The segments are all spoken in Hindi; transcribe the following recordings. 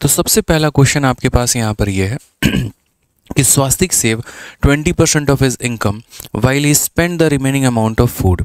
तो सबसे पहला क्वेश्चन आपके पास यहाँ पर ये है कि Swastik save 20% of his income while he spend the remaining amount of food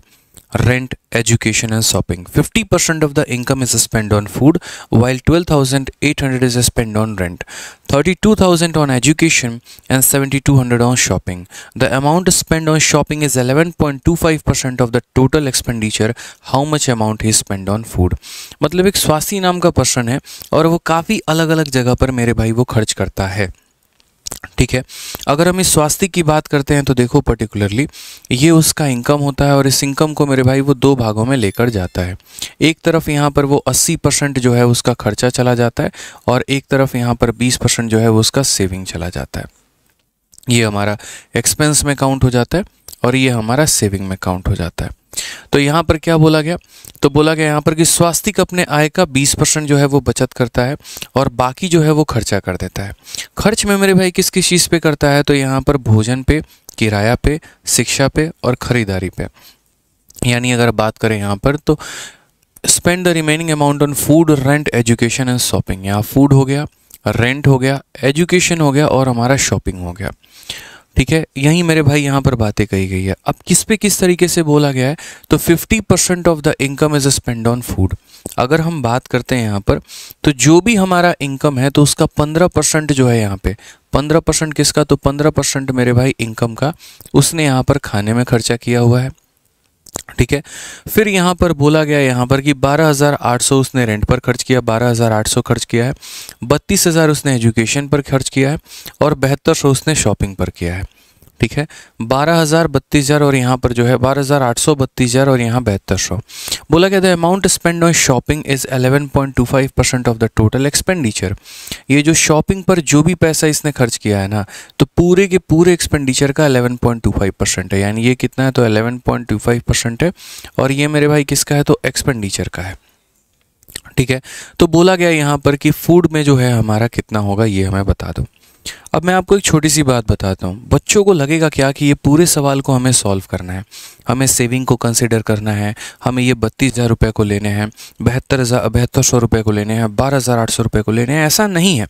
rent, education and shopping. 50% of the income is spent on food while 12,800 is spent on rent, 32,000 on education and 7,200 on shopping. The amount spent on shopping is 11.25% of the total expenditure how much amount he spent on food. मतलब एक स्वास्थ्य नाम का पर्सन है और वो काफ़ी अलग अलग जगह पर मेरे भाई वो खर्च करता है ठीक है अगर हम इस स्वास्थ्य की बात करते हैं तो देखो पर्टिकुलरली ये उसका इनकम होता है और इस इनकम को मेरे भाई वो दो भागों में लेकर जाता है एक तरफ यहाँ पर वो 80 परसेंट जो है उसका खर्चा चला जाता है और एक तरफ यहाँ पर 20 परसेंट जो है वो उसका सेविंग चला जाता है ये हमारा एक्सपेंस में काउंट हो जाता है और ये हमारा सेविंग में काउंट हो जाता है तो यहाँ पर क्या बोला गया तो बोला गया यहाँ पर कि स्वास्तिक अपने आय का 20 परसेंट जो है वो बचत करता है और बाकी जो है वो खर्चा कर देता है खर्च में मेरे भाई किस किस चीज़ पे करता है तो यहाँ पर भोजन पे किराया पे शिक्षा पे और ख़रीदारी पे यानी अगर बात करें यहाँ पर तो spend the remaining amount on food rent education and shopping यहाँ फूड हो गया रेंट हो गया एजुकेशन हो गया और हमारा शॉपिंग हो गया ठीक है यही मेरे भाई यहाँ पर बातें कही गई है अब किस पे किस तरीके से बोला गया है तो 50 percent of the income is spend on food अगर हम बात करते हैं यहाँ पर तो जो भी हमारा इनकम है तो उसका 15 परसेंट जो है यहाँ पे 15 परसेंट किसका तो 15 परसेंट मेरे भाई इनकम का उसने यहाँ पर खाने में खर्चा किया हुआ है ठीक है फिर यहाँ पर बोला गया यहाँ पर कि 12,800 उसने रेंट पर खर्च किया 12,800 खर्च किया है 32,000 उसने एजुकेशन पर खर्च किया है और बहत्तर उसने शॉपिंग पर किया है ठीक है बारह हज़ार बत्तीस हज़ार और यहाँ पर जो है बारह हज़ार आठ सौ बत्तीस हज़ार और यहाँ बहत्तर सौ बोला गया the amount spend on shopping is eleven point two five percent of the total expenditure ये जो शॉपिंग पर जो भी पैसा इसने खर्च किया है ना तो पूरे के पूरे एक्सपेंडिचर का eleven point two five percent है यानी ये कितना है तो eleven point two five percent है और ये मेरे भाई किसका है तो एक्सपेंडिचर का है ठीक है तो बोला गया यहाँ पर कि फूड में जो है हमारा कितना होगा ये हमें बता दो अब मैं आपको एक छोटी सी बात बताता हूँ बच्चों को लगेगा क्या कि ये पूरे सवाल को हमें सॉल्व करना है हमें सेविंग को कंसिडर करना है हमें ये बत्तीस हज़ार रुपये को लेने हैं बहत्तर हज़ार बहत्तर सौ रुपये को लेने हैं बारह हज़ार आठ सौ रुपये को लेने हैं ऐसा नहीं है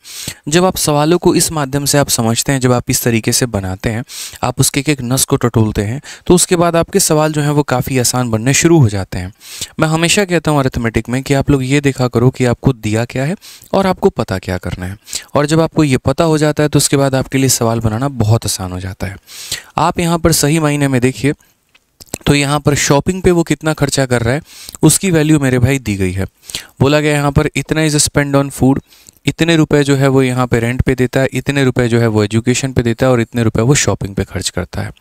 जब आप सवालों को इस माध्यम से आप समझते हैं जब आप इस तरीके से बनाते हैं आप उसके एक नस को टटोलते हैं तो उसके बाद आपके सवाल जो हैं वो काफ़ी आसान बनने शुरू हो जाते हैं मैं हमेशा कहता हूँ अर्थमेटिक में कि आप लोग ये देखा करो कि आपको दिया क्या है और आपको पता क्या करना है और जब आपको ये पता हो जाता है है तो उसके बाद आपके लिए सवाल बनाना बहुत आसान हो जाता है आप यहाँ पर सही मायने में देखिए तो यहाँ पर शॉपिंग पे वो कितना खर्चा कर रहा है उसकी वैल्यू मेरे भाई दी गई है बोला गया यहाँ पर इतना इज़ स्पेंड ऑन फूड इतने रुपए जो है वो यहाँ पे रेंट पे देता है इतने रुपए जो है वो एजुकेशन पे देता है और इतने रुपए वो शॉपिंग पे खर्च करता है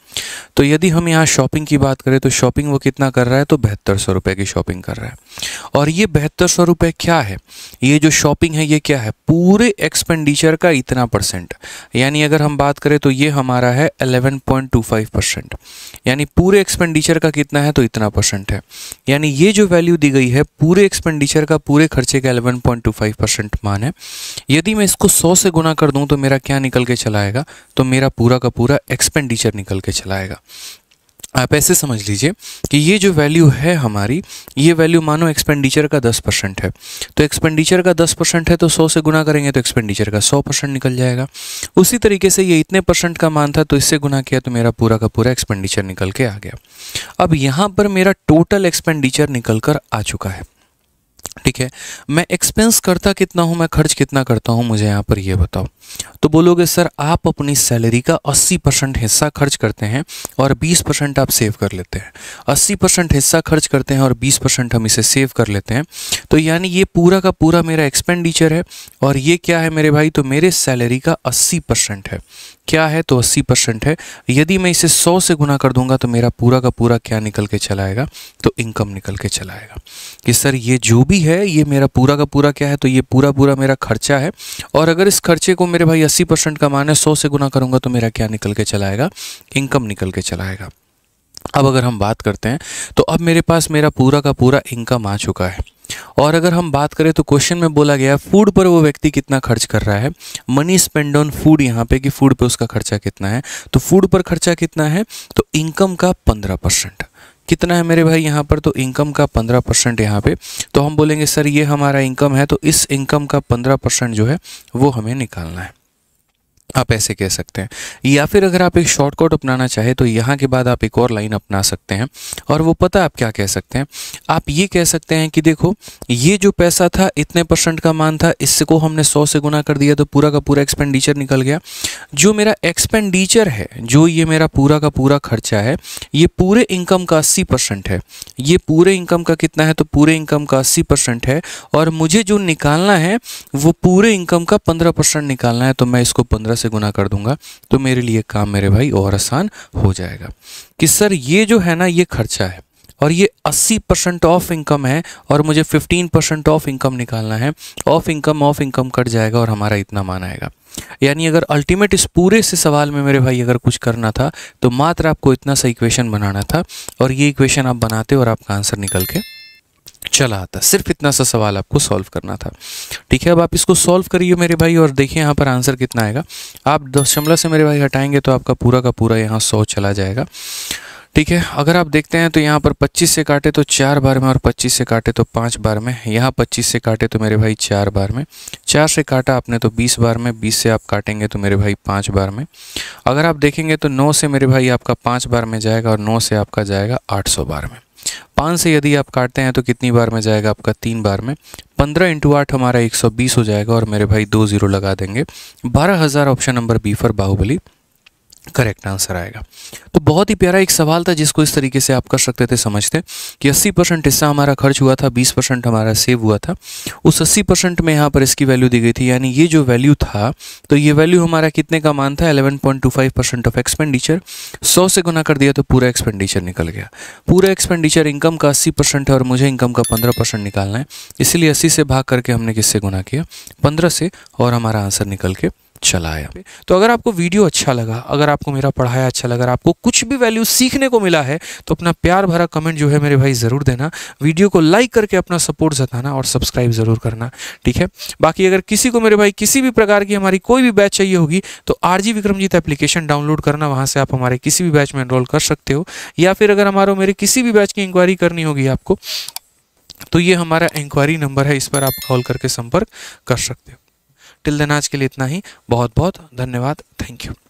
तो यदि हम यहाँ शॉपिंग की बात करें तो शॉपिंग वो कितना कर रहा है तो बहत्तर सौ रुपये की शॉपिंग कर रहा है और ये बहत्तर सौ रुपये क्या है ये जो शॉपिंग है ये क्या है पूरे एक्सपेंडिचर का इतना परसेंट यानी अगर हम बात करें तो ये हमारा है eleven point two five percent यानी पूरे एक्सपेंडिचर का कितना है तो इतना परसेंट है यानी ये जो वैल्यू दी गई है पूरे एक्सपेंडिचर का पूरे खर्चे का eleven point two five percent मान है यदि मैं इसको सौ से गुना कर दूँ तो मेरा क्या निकल के चलाएगा तो मेरा पूरा का पूरा एक्सपेंडिचर निकल के चलाएगा आप ऐसे समझ लीजिए कि ये जो वैल्यू है हमारी ये वैल्यू मानो एक्सपेंडिचर का दस परसेंट है तो एक्सपेंडिचर का दस परसेंट है तो सौ से गुना करेंगे तो एक्सपेंडिचर का सौ परसेंट निकल जाएगा उसी तरीके से ये इतने परसेंट का मान था तो इससे गुना किया तो मेरा पूरा का पूरा एक्सपेंडिचर निकल के आ गया अब यहाँ पर मेरा टोटल एक्सपेंडिचर निकल कर आ चुका है ठीक है मैं एक्सपेंस करता कितना हूँ मैं खर्च कितना करता हूँ मुझे यहाँ पर ये बताओ तो बोलोगे सर आप अपनी सैलरी का 80 परसेंट हिस्सा खर्च करते हैं और 20 परसेंट आप सेव कर लेते हैं 80 परसेंट हिस्सा खर्च करते हैं और 20 परसेंट हम इसे सेव कर लेते हैं तो यानी ये पूरा का पूरा मेरा एक्सपेंडिचर है और ये क्या है मेरे भाई तो मेरे सैलरी का अस्सी है क्या है तो 80 परसेंट है यदि मैं इसे 100 से गुना कर दूंगा तो मेरा पूरा का पूरा क्या निकल के चला आएगा तो इनकम निकल के चला आएगा कि सर ये जो भी है ये मेरा पूरा का पूरा क्या है तो ये पूरा पूरा मेरा खर्चा है और अगर इस खर्चे को मेरे भाई अस्सी परसेंट का माने है सौ से गुना करूँगा तो मेरा क्या निकल के चला आएगा इनकम निकल के चला आएगा अब अगर हम बात करते हैं तो अब मेरे पास मेरा पूरा का पूरा इनकम आ चुका है और अगर हम बात करें तो क्वेश्चन में बोला गया है फूड पर वो व्यक्ति कितना खर्च कर रहा है मनी स्पेंड ऑन फूड यहाँ पे कि फूड पर उसका खर्चा कितना है तो फूड पर खर्चा कितना है तो इनकम का पंद्रह परसेंट कितना है मेरे भाई यहाँ पर तो इनकम का पंद्रह परसेंट यहाँ पे तो हम बोलेंगे सर ये हमारा इनकम है तो इस इनकम का पंद्रह परसेंट जो है वो हमें निकालना है आप ऐसे कह सकते हैं या फिर अगर आप एक शॉर्टकट अपनाना चाहे तो यहाँ के बाद आप एक और लाइन अपना सकते हैं और वो पता आप क्या कह सकते हैं आप ये कह सकते हैं कि देखो ये जो पैसा था इतने परसेंट का मान था इससे को हमने सौ से गुना कर दिया तो पूरा का पूरा एक्सपेंडिचर निकल गया जो मेरा एक्सपेंडिचर है जो ये मेरा पूरा का पूरा खर्चा है ये पूरे इनकम का अस्सी है ये पूरे इनकम का कितना है तो पूरे इनकम का अस्सी है और मुझे जो निकालना है वो पूरे इनकम का पंद्रह निकालना है तो मैं इसको पंद्रह से गुना कर दूंगा तो मेरे लिए काम मेरे भाई और आसान हो जाएगा कि सर ये जो है ना ये खर्चा है और ये 80 परसेंट ऑफ इनकम है और मुझे 15 परसेंट ऑफ इनकम निकालना है of income of income cut जाएगा और हमारा इतना मान आएगा यानी अगर अल्टीमेट इस पूरे से सवाल में मेरे भाई अगर कुछ करना था तो मात्र आपको इतना सा इक्वेशन बनाना था और ये इक्वेशन आप बनाते और आपका आंसर निकल के चला आता सिर्फ इतना सा सवाल आपको सॉल्व करना था ठीक है अब आप इसको सॉल्व करिए मेरे भाई और देखिए यहाँ पर आंसर कितना आएगा आप दशमलव से मेरे भाई हटाएंगे तो आपका पूरा का पूरा यहाँ सौ चला जाएगा ठीक है अगर आप देखते हैं तो यहाँ पर 25 से काटे तो चार बार में और 25 से काटे तो पाँच बार में यहाँ 25 से काटे तो मेरे भाई चार बार में चार से काटा आपने तो 20 बार में 20 से आप काटेंगे तो मेरे भाई पाँच बार में अगर आप देखेंगे तो 9 से मेरे भाई आपका पाँच बार में जाएगा और 9 से आपका जाएगा 800 बार में पाँच से यदि आप काटते हैं तो कितनी बार में जाएगा आपका तीन बार में पंद्रह इंटू आठ हमारा एक सौ बीस हो जाएगा और मेरे भाई दो ज़ीरो लगा देंगे बारह हज़ार option number B for Baahubali correct answer आएगा तो बहुत ही प्यारा एक सवाल था जिसको इस तरीके से आप कर सकते थे समझते कि 80 परसेंट हिस्सा हमारा खर्च हुआ था 20 परसेंट हमारा सेव हुआ था उस 80 परसेंट में यहाँ पर इसकी वैल्यू दी गई थी यानी ये जो वैल्यू था तो ये वैल्यू हमारा कितने का मान था 11.25 परसेंट ऑफ एक्सपेंडिचर सौ से गुना कर दिया तो पूरा एक्सपेंडिचर निकल गया पूरा एक्सपेंडिचर इनकम का अस्सी परसेंट है और मुझे इनकम का पंद्रह परसेंट निकालना है इसीलिए अस्सी से भाग करके हमने किससे गुना किया पंद्रह से और हमारा आंसर निकल के चलाया तो अगर आपको वीडियो अच्छा लगा अगर आपको मेरा पढ़ाया अच्छा लगा अगर आपको कुछ भी वैल्यू सीखने को मिला है तो अपना प्यार भरा कमेंट जो है मेरे भाई ज़रूर देना वीडियो को लाइक करके अपना सपोर्ट जताना और सब्सक्राइब ज़रूर करना ठीक है बाकी अगर किसी को मेरे भाई किसी भी प्रकार की हमारी कोई भी बैच चाहिए होगी तो R G Vikramjeet application download करना वहाँ से आप हमारे किसी भी बैच में एनरोल कर सकते हो या फिर अगर हमारे मेरे किसी भी बैच की इंक्वायरी करनी होगी आपको तो ये हमारा इंक्वायरी नंबर है इस पर आप कॉल करके संपर्क कर सकते हो टिल दिन आज के लिए इतना ही बहुत बहुत धन्यवाद थैंक यू